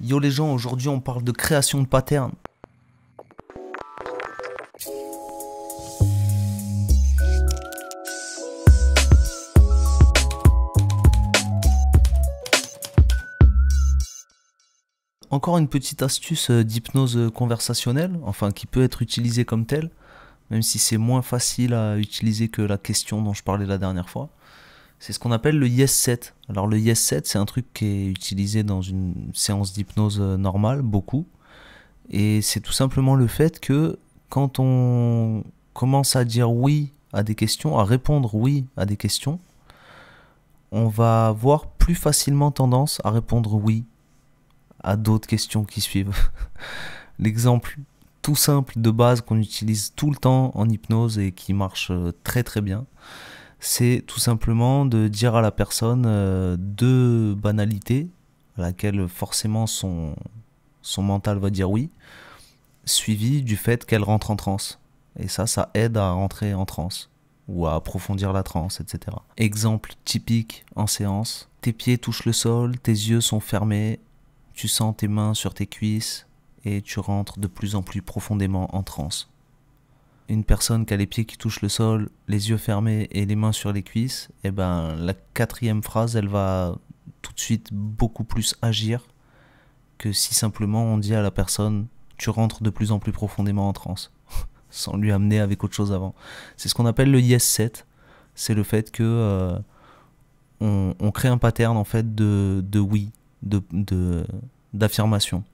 Yo les gens, aujourd'hui on parle de création de patterns. Encore une petite astuce euh, d'hypnose euh, conversationnelle, enfin qui peut être utilisée comme telle, même si c'est moins facile à utiliser que la question dont je parlais la dernière fois c'est ce qu'on appelle le Yes set ». Alors le Yes set », c'est un truc qui est utilisé dans une séance d'hypnose euh, normale, beaucoup. Et c'est tout simplement le fait que quand on commence à dire oui à des questions, à répondre oui à des questions, on va avoir plus facilement tendance à répondre oui à d'autres questions qui suivent. L'exemple tout simple de base qu'on utilise tout le temps en hypnose et qui marche euh, très très bien, c'est tout simplement de dire à la personne euh, deux banalités à laquelle forcément son, mental va dire oui, suivi du fait qu'elle rentre en transe. Et ça, ça aide à rentrer en transe ou à approfondir la transe, etc. Exemple typique en séance, tes pieds touchent le sol, tes yeux sont fermés, tu sens tes mains sur tes cuisses et tu rentres de plus en plus profondément en transe une personne qui a les pieds qui touchent le sol, les yeux fermés et les mains sur les cuisses, et eh ben la quatrième phrase, elle va tout de suite beaucoup plus agir que si simplement on dit à la personne tu rentres de plus en plus profondément en transe, sans lui amener avec autre chose avant. C'est ce qu'on appelle le yes set. C'est le fait que euh, on, crée un pattern en fait de, oui, de d'affirmation.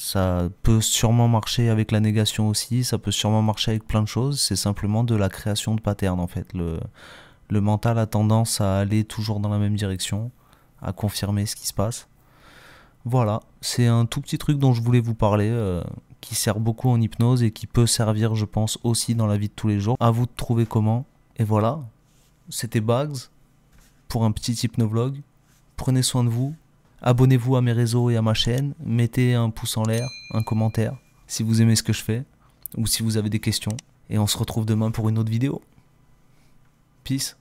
Ça peut sûrement marcher avec la négation aussi, ça peut sûrement marcher avec plein de choses, c'est simplement de la création de patterns en fait. Le, mental a tendance à aller toujours dans la même direction, à confirmer ce qui se passe. Voilà, c'est un tout petit truc dont je voulais vous parler, euh, qui sert beaucoup en hypnose et qui peut servir, je pense, aussi dans la vie de tous les jours. À vous de trouver comment. Et voilà, c'était Bags pour un petit hypnovlog. Prenez soin de vous, Abonnez-vous à mes réseaux et à ma chaîne, mettez un pouce en l'air, un commentaire, si vous aimez ce que je fais, ou si vous avez des questions. Et on se retrouve demain pour une autre vidéo. Peace